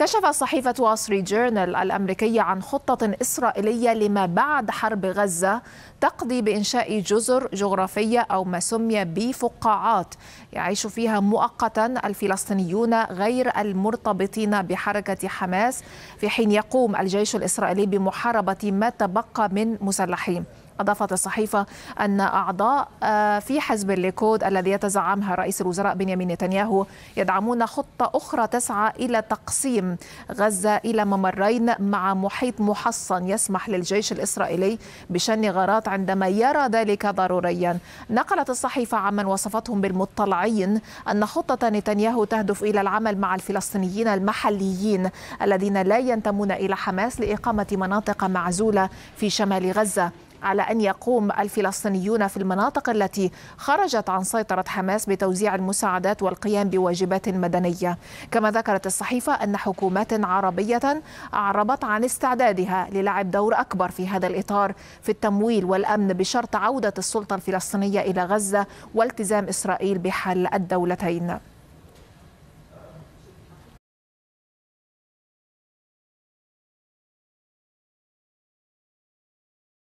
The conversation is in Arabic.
كشفت صحيفة واسري جورنال الأمريكية عن خطة إسرائيلية لما بعد حرب غزة تقضي بإنشاء جزر جغرافية أو ما سمي بفقاعات يعيش فيها مؤقتا الفلسطينيون غير المرتبطين بحركة حماس في حين يقوم الجيش الإسرائيلي بمحاربة ما تبقى من مسلحين أضافت الصحيفة أن أعضاء آه، في حزب الليكود الذي يتزعمها رئيس الوزراء بنيامين نتنياهو يدعمون خطة أخرى تسعى إلى تقسيم غزة إلى ممرين مع محيط محصن يسمح للجيش الإسرائيلي بشن غارات عندما يرى ذلك ضروريا نقلت الصحيفة عمن وصفتهم بالمطلعين أن خطة نتنياهو تهدف إلى العمل مع الفلسطينيين المحليين الذين لا ينتمون إلى حماس لإقامة مناطق معزولة في شمال غزة على أن يقوم الفلسطينيون في المناطق التي خرجت عن سيطرة حماس بتوزيع المساعدات والقيام بواجبات مدنية كما ذكرت الصحيفة أن حكومات عربية أعربت عن استعدادها للعب دور أكبر في هذا الإطار في التمويل والأمن بشرط عودة السلطة الفلسطينية إلى غزة والتزام إسرائيل بحل الدولتين